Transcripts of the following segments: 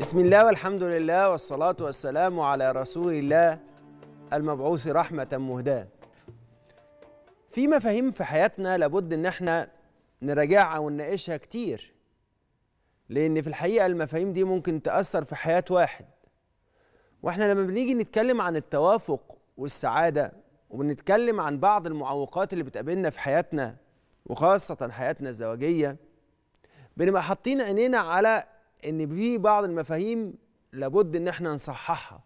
بسم الله والحمد لله والصلاة والسلام على رسول الله المبعوث رحمة مهداة في مفاهيم في حياتنا لابد ان احنا نراجعها ونناقشها كتير لان في الحقيقة المفاهيم دي ممكن تأثر في حياة واحد واحنا لما بنيجي نتكلم عن التوافق والسعادة وبنتكلم عن بعض المعوقات اللي بتقابلنا في حياتنا وخاصة حياتنا الزواجية بنبقى حاطين عينينا على ان في بعض المفاهيم لابد ان احنا نصححها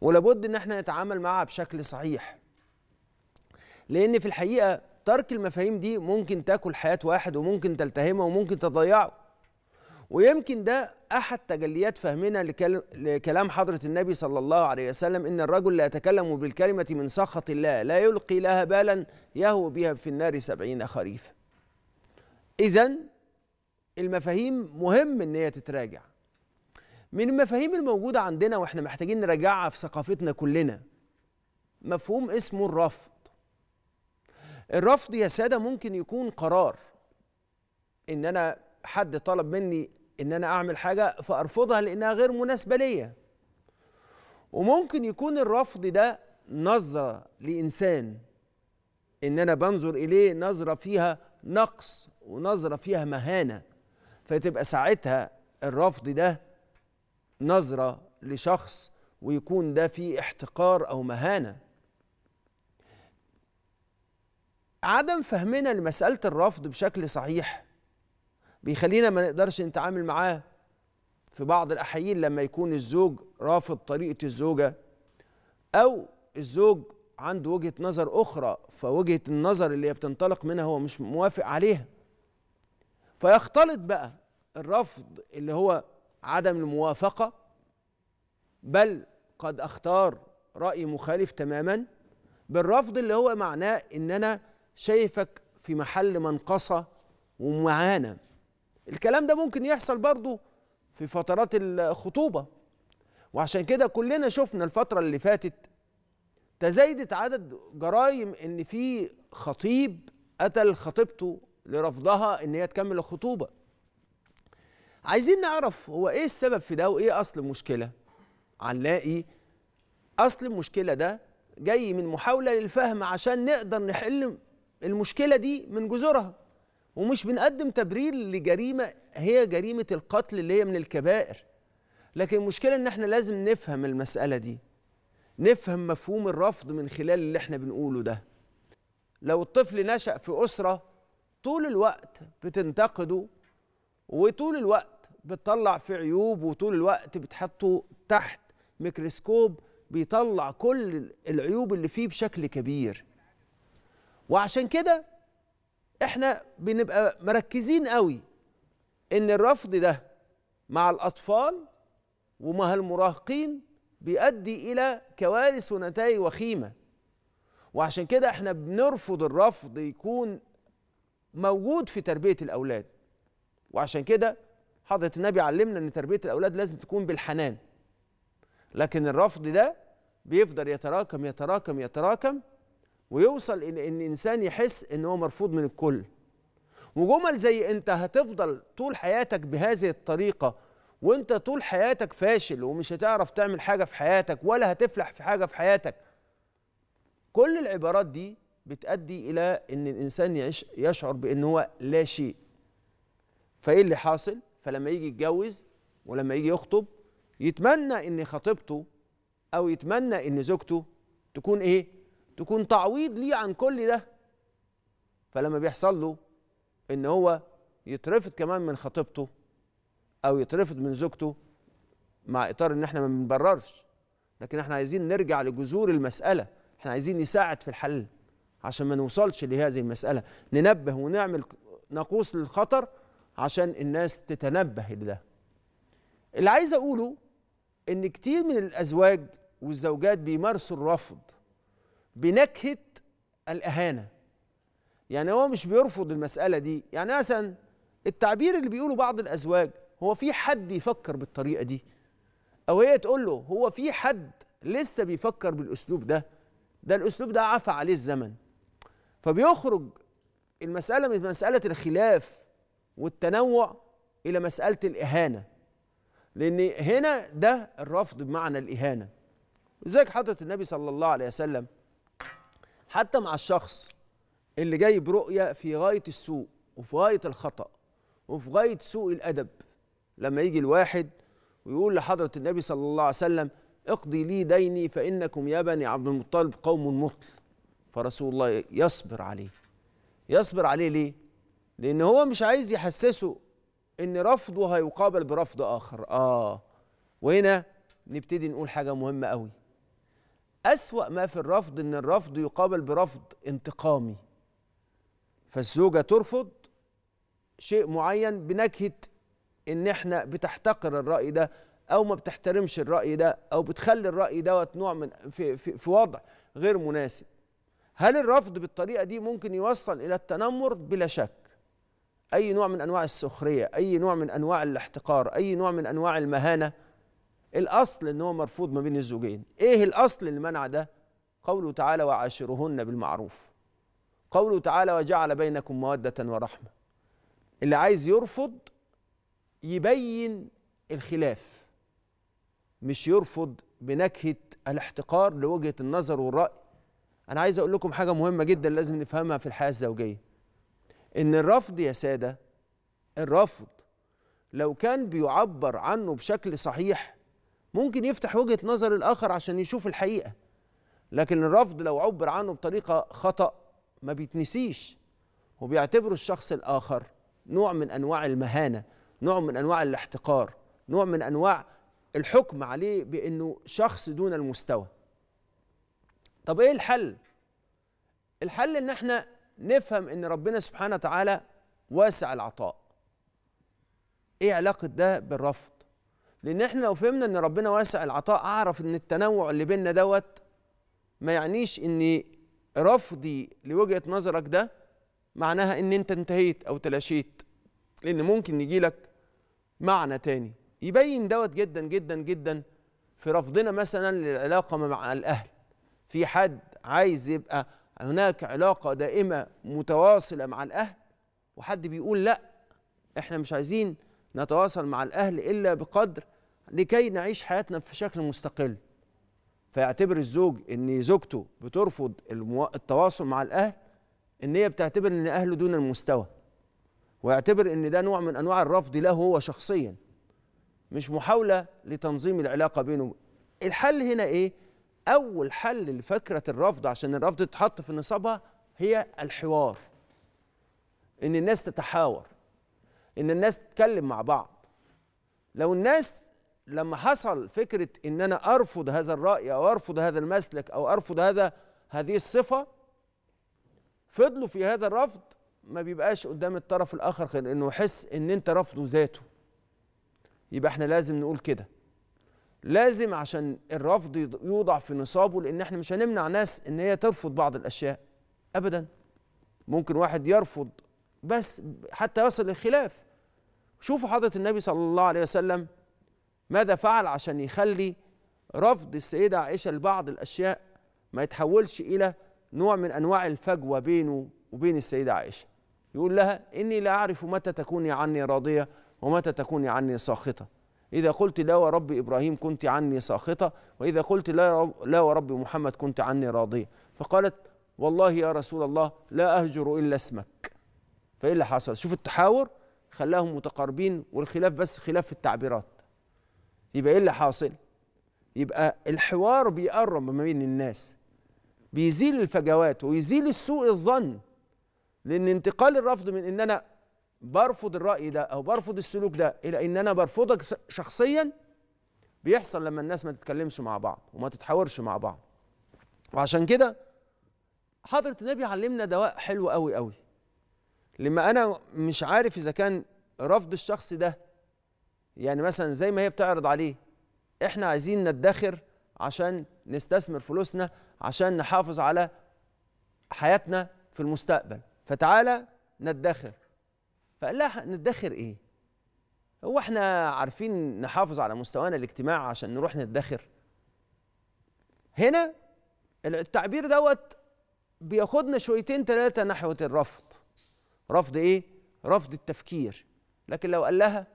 ولابد ان احنا نتعامل معها بشكل صحيح لان في الحقيقه ترك المفاهيم دي ممكن تاكل حياه واحد وممكن تلتهمه وممكن تضيعه ويمكن ده احد تجليات فهمنا لكلام حضره النبي صلى الله عليه وسلم ان الرجل لا يتكلم بالكلمه من سخط الله لا يلقي لها بالا يهوى بها في النار سبعين خريفا اذا المفاهيم مهم ان هي تتراجع من المفاهيم الموجودة عندنا واحنا محتاجين نراجعها في ثقافتنا كلنا مفهوم اسمه الرفض الرفض يا سادة ممكن يكون قرار ان انا حد طلب مني ان انا اعمل حاجة فارفضها لانها غير مناسبة ليا وممكن يكون الرفض ده نظرة لإنسان إن أنا بنظر إليه نظرة فيها نقص ونظرة فيها مهانة فتبقى ساعتها الرفض ده نظرة لشخص ويكون ده في احتقار أو مهانة عدم فهمنا لمسألة الرفض بشكل صحيح بيخلينا ما نقدرش نتعامل معاه في بعض الأحيان لما يكون الزوج رافض طريقة الزوجة أو الزوج عنده وجهة نظر أخرى فوجهة النظر اللي بتنطلق منها هو مش موافق عليها فيختلط بقى الرفض اللي هو عدم الموافقه بل قد اختار راي مخالف تماما بالرفض اللي هو معناه ان انا شايفك في محل منقصه ومعانا الكلام ده ممكن يحصل برضه في فترات الخطوبه وعشان كده كلنا شفنا الفتره اللي فاتت تزايدت عدد جرائم ان في خطيب قتل خطيبته لرفضها ان هي تكمل الخطوبه عايزين نعرف هو ايه السبب في ده وايه اصل المشكله هنلاقي اصل المشكله ده جاي من محاوله للفهم عشان نقدر نحل المشكله دي من جذورها ومش بنقدم تبرير لجريمه هي جريمه القتل اللي هي من الكبائر لكن المشكله ان احنا لازم نفهم المساله دي نفهم مفهوم الرفض من خلال اللي احنا بنقوله ده لو الطفل نشأ في أسرة طول الوقت بتنتقده وطول الوقت بتطلع في عيوب وطول الوقت بتحطه تحت ميكروسكوب بيطلع كل العيوب اللي فيه بشكل كبير وعشان كده احنا بنبقى مركزين قوي ان الرفض ده مع الاطفال ومع المراهقين بيؤدي الى كوارث ونتائج وخيمه وعشان كده احنا بنرفض الرفض يكون موجود في تربيه الاولاد وعشان كده حضرة النبي علمنا ان تربية الاولاد لازم تكون بالحنان لكن الرفض ده بيفضل يتراكم يتراكم يتراكم ويوصل إلى ان إنسان يحس ان هو مرفوض من الكل وجمل زي انت هتفضل طول حياتك بهذه الطريقه وانت طول حياتك فاشل ومش هتعرف تعمل حاجه في حياتك ولا هتفلح في حاجه في حياتك كل العبارات دي بتؤدي الى ان الانسان يشعر بان هو لا شيء فايه اللي حاصل فلما يجي يتجوز ولما يجي يخطب يتمنى ان خطيبته او يتمنى ان زوجته تكون ايه تكون تعويض ليه عن كل ده فلما بيحصل له ان هو يترفض كمان من خطيبته او يترفض من زوجته مع اطار ان احنا ما بنبررش لكن احنا عايزين نرجع لجذور المساله احنا عايزين نساعد في الحل عشان ما نوصلش لهذه المساله ننبه ونعمل نقوص للخطر عشان الناس تتنبه لده اللي عايز اقوله ان كتير من الازواج والزوجات بيمارسوا الرفض بنكهه الاهانه يعني هو مش بيرفض المساله دي يعني مثلا التعبير اللي بيقوله بعض الازواج هو في حد يفكر بالطريقه دي او هي تقول له هو في حد لسه بيفكر بالاسلوب ده ده الاسلوب ده عفى عليه الزمن فبيخرج المساله من مساله الخلاف والتنوع الى مساله الاهانه لان هنا ده الرفض بمعنى الاهانه ازيك حضره النبي صلى الله عليه وسلم حتى مع الشخص اللي جاي برؤيه في غايه السوء وفي غايه الخطا وفي غايه سوء الادب لما يجي الواحد ويقول لحضره النبي صلى الله عليه وسلم اقضي لي ديني فانكم يا بني عبد المطلب قوم مطل فرسول الله يصبر عليه يصبر عليه ليه لأن هو مش عايز يحسسه إن رفضه هيقابل برفض آخر آه وهنا نبتدي نقول حاجة مهمة قوي أسوأ ما في الرفض إن الرفض يقابل برفض انتقامي فالزوجة ترفض شيء معين بنكهة إن إحنا بتحتقر الرأي ده أو ما بتحترمش الرأي ده أو بتخلي الرأي دوت نوع من في, في, في وضع غير مناسب هل الرفض بالطريقة دي ممكن يوصل إلى التنمر؟ بلا شك أي نوع من أنواع السخرية أي نوع من أنواع الاحتقار أي نوع من أنواع المهانة الأصل أنه مرفوض ما بين الزوجين إيه الأصل المنع ده قوله تعالى وعاشرهن بالمعروف قوله تعالى وجعل بينكم مودة ورحمة اللي عايز يرفض يبين الخلاف مش يرفض بنكهة الاحتقار لوجهة النظر والرأي أنا عايز أقول لكم حاجة مهمة جدا لازم نفهمها في الحياة الزوجية ان الرفض يا ساده الرفض لو كان بيعبر عنه بشكل صحيح ممكن يفتح وجهه نظر الاخر عشان يشوف الحقيقه لكن الرفض لو عبر عنه بطريقه خطا ما بيتنسيش وبيعتبره الشخص الاخر نوع من انواع المهانه نوع من انواع الاحتقار نوع من انواع الحكم عليه بانه شخص دون المستوى طب ايه الحل الحل ان احنا نفهم ان ربنا سبحانه وتعالى واسع العطاء ايه علاقه ده بالرفض لان احنا لو فهمنا ان ربنا واسع العطاء اعرف ان التنوع اللي بيننا دوت ما يعنيش ان رفضي لوجهه نظرك ده معناها ان انت انتهيت او تلاشيت لان ممكن يجي لك معنى تاني يبين دوت جدا جدا جدا في رفضنا مثلا للعلاقه مع الاهل في حد عايز يبقى هناك علاقة دائمة متواصلة مع الأهل وحد بيقول لا احنا مش عايزين نتواصل مع الأهل إلا بقدر لكي نعيش حياتنا في شكل مستقل فيعتبر الزوج ان زوجته بترفض التواصل مع الاهل ان هي بتعتبر ان اهله دون المستوى ويعتبر ان ده نوع من انواع الرفض له هو شخصيا مش محاوله لتنظيم العلاقه بينه الحل هنا ايه اول حل لفكره الرفض عشان الرفض تتحط في نصابها هي الحوار ان الناس تتحاور ان الناس تتكلم مع بعض لو الناس لما حصل فكره ان انا ارفض هذا الراي او ارفض هذا المسلك او ارفض هذا هذه الصفه فضلوا في هذا الرفض ما بيبقاش قدام الطرف الاخر غير انه يحس ان انت رفضه ذاته يبقى احنا لازم نقول كده لازم عشان الرفض يوضع في نصابه لان احنا مش هنمنع ناس ان هي ترفض بعض الاشياء ابدا ممكن واحد يرفض بس حتى يصل للخلاف شوفوا حضرة النبي صلى الله عليه وسلم ماذا فعل عشان يخلي رفض السيدة عائشة لبعض الأشياء ما يتحولش إلى نوع من أنواع الفجوة بينه وبين السيدة عائشة يقول لها إني لا أعرف متى تكوني عني راضية ومتى تكوني عني ساخطة إذا قلت لا ورب إبراهيم كنت عني ساخطة وإذا قلت لا, لا ورب محمد كنت عني راضية فقالت والله يا رسول الله لا أهجر إلا اسمك فإيه اللي حصل شوف التحاور خلاهم متقاربين والخلاف بس خلاف في التعبيرات يبقى إيه اللي حاصل يبقى الحوار بيقرب ما بين الناس بيزيل الفجوات ويزيل السوء الظن لأن انتقال الرفض من إن أنا برفض الرأي ده أو برفض السلوك ده إلى إن أنا برفضك شخصيا بيحصل لما الناس ما تتكلمش مع بعض وما تتحاورش مع بعض وعشان كده حضرة النبي علمنا دواء حلو قوي قوي لما أنا مش عارف إذا كان رفض الشخص ده يعني مثلا زي ما هي بتعرض عليه إحنا عايزين ندخر عشان نستثمر فلوسنا عشان نحافظ على حياتنا في المستقبل فتعالى ندخر فقال لها ندخر ايه هو احنا عارفين نحافظ على مستوانا الاجتماعي عشان نروح ندخر هنا التعبير دوت بياخدنا شويتين ثلاثة نحو الرفض رفض ايه رفض التفكير لكن لو قال لها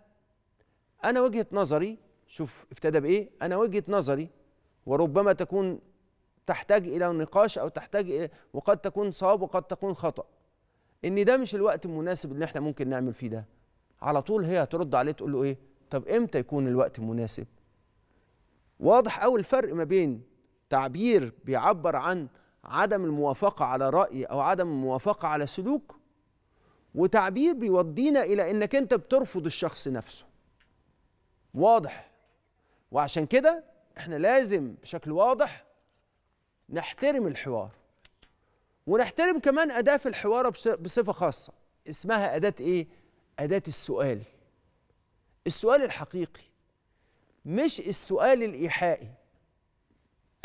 انا وجهة نظري شوف ابتدى بايه انا وجهة نظري وربما تكون تحتاج الى نقاش او تحتاج إلى وقد تكون صواب وقد تكون خطأ ان ده مش الوقت المناسب اللي احنا ممكن نعمل فيه ده على طول هي هترد عليه تقول له ايه طب امتى يكون الوقت المناسب واضح اول الفرق ما بين تعبير بيعبر عن عدم الموافقه على راي او عدم الموافقه على سلوك وتعبير بيودينا الى انك انت بترفض الشخص نفسه واضح وعشان كده احنا لازم بشكل واضح نحترم الحوار ونحترم كمان أداة في الحوار بصفة خاصة اسمها أداة إيه؟ أداة السؤال السؤال الحقيقي مش السؤال الإيحائي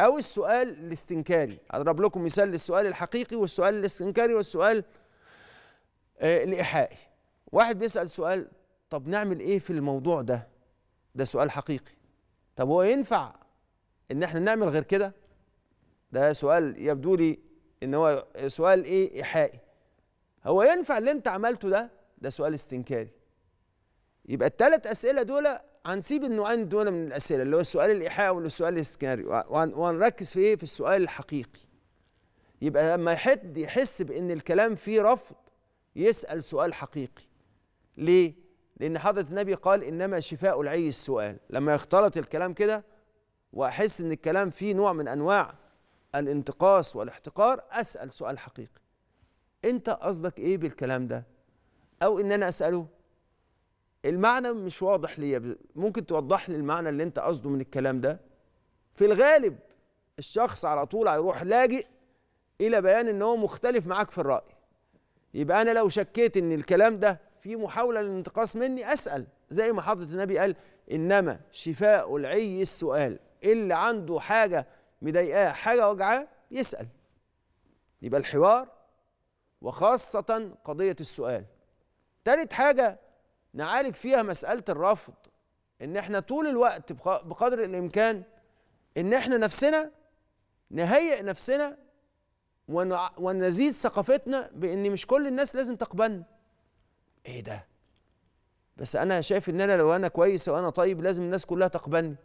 أو السؤال الاستنكاري أضرب لكم مثال للسؤال الحقيقي والسؤال الاستنكاري والسؤال آه، الإيحائي واحد بيسأل سؤال طب نعمل إيه في الموضوع ده ده سؤال حقيقي طب هو ينفع إن احنا نعمل غير كده ده سؤال يبدو لي ان هو سؤال ايه ايحائي هو ينفع اللي انت عملته ده ده سؤال استنكاري يبقى الثلاث اسئله دول هنسيب النوعين دول من الاسئله اللي هو السؤال الايحائي والسؤال الاستنكاري وهنركز في ايه في السؤال الحقيقي يبقى لما حد يحس بان الكلام فيه رفض يسال سؤال حقيقي ليه لان حضره النبي قال انما شفاء العي السؤال لما يختلط الكلام كده واحس ان الكلام فيه نوع من انواع الانتقاص والاحتقار اسال سؤال حقيقي انت قصدك ايه بالكلام ده او ان انا اساله المعنى مش واضح ليا ممكن توضح لي المعنى اللي انت قصده من الكلام ده في الغالب الشخص على طول هيروح لاجئ الى بيان ان هو مختلف معاك في الراي يبقى انا لو شكيت ان الكلام ده في محاوله للانتقاص مني اسال زي ما حضره النبي قال انما شفاء العي السؤال اللي عنده حاجه مضايقاه حاجه وجعاه يسال يبقى الحوار وخاصه قضيه السؤال تالت حاجه نعالج فيها مساله الرفض ان احنا طول الوقت بقدر الامكان ان احنا نفسنا نهيئ نفسنا ونزيد ثقافتنا بان مش كل الناس لازم تقبلنا ايه ده بس انا شايف ان انا لو انا كويس وانا طيب لازم الناس كلها تقبلني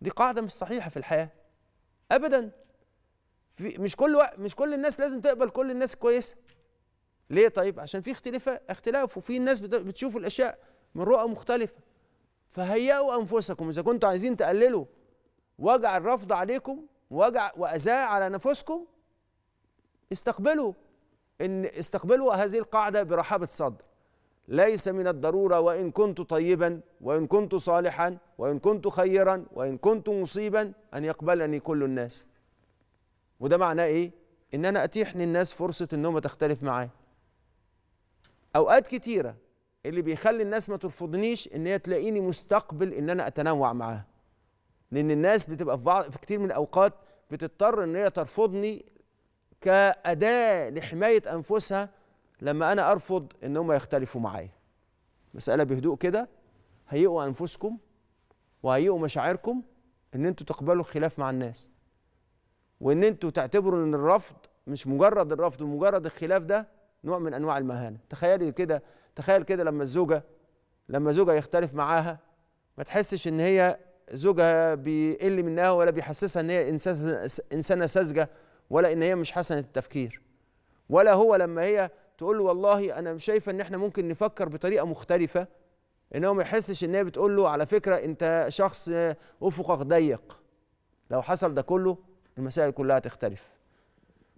دي قاعده مش صحيحه في الحياه ابدا في مش كل وقت مش كل الناس لازم تقبل كل الناس كويسه ليه طيب عشان في اختلاف اختلاف وفي ناس بتشوف الاشياء من رؤى مختلفه فهيئوا انفسكم اذا كنتوا عايزين تقللوا وجع الرفض عليكم وجع واذاه على نفوسكم استقبلوا ان استقبلوا هذه القاعده برحابه صدر ليس من الضروره وان كنت طيبا وان كنت صالحا وان كنت خيرا وان كنت مصيبا ان يقبلني كل الناس وده معناه ايه ان انا اتيح للناس فرصه انهم تختلف معايا اوقات كتيره اللي بيخلي الناس ما ترفضنيش ان هي تلاقيني مستقبل ان انا اتنوع معاها لان الناس بتبقى في بعض في كتير من الاوقات بتضطر ان هي ترفضني كاداه لحمايه انفسها لما أنا أرفض إن هم يختلفوا معايا مسألة بهدوء كده هيئوا أنفسكم وهيئوا مشاعركم إن أنتوا تقبلوا الخلاف مع الناس وإن أنتوا تعتبروا إن الرفض مش مجرد الرفض ومجرد الخلاف ده نوع من أنواع المهانة تخيلي كده تخيل كده لما الزوجة لما زوجها يختلف معاها ما تحسش إن هي زوجها بيقل منها ولا بيحسسها ان هي انسانه ساذجه ولا ان هي مش حسنه التفكير ولا هو لما هي تقول له والله انا شايفه ان احنا ممكن نفكر بطريقه مختلفه ان هو ما يحسش ان هي بتقول له على فكره انت شخص افقك ضيق لو حصل ده كله المسائل كلها تختلف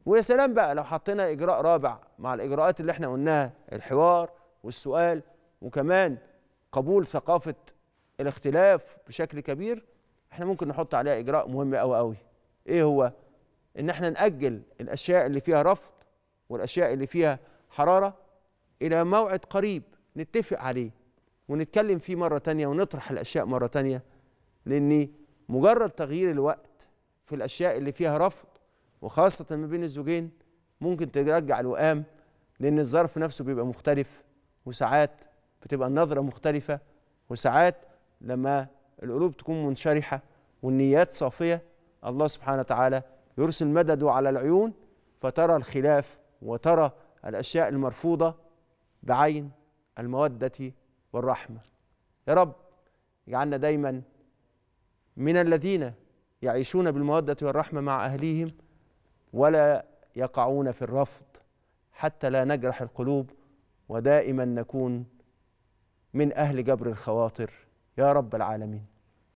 ويا سلام بقى لو حطينا اجراء رابع مع الاجراءات اللي احنا قلناها الحوار والسؤال وكمان قبول ثقافه الاختلاف بشكل كبير احنا ممكن نحط عليها اجراء مهم قوي قوي ايه هو ان احنا ناجل الاشياء اللي فيها رفض والاشياء اللي فيها حرارة إلى موعد قريب نتفق عليه ونتكلم فيه مرة تانية ونطرح الأشياء مرة تانية لأن مجرد تغيير الوقت في الأشياء اللي فيها رفض وخاصة ما بين الزوجين ممكن ترجع الوئام لأن الظرف نفسه بيبقى مختلف وساعات بتبقى النظرة مختلفة وساعات لما القلوب تكون منشرحة والنيات صافية الله سبحانه وتعالى يرسل مدده على العيون فترى الخلاف وترى الأشياء المرفوضة بعين المودة والرحمة يا رب اجعلنا دايما من الذين يعيشون بالمودة والرحمة مع أهليهم ولا يقعون في الرفض حتى لا نجرح القلوب ودائما نكون من أهل جبر الخواطر يا رب العالمين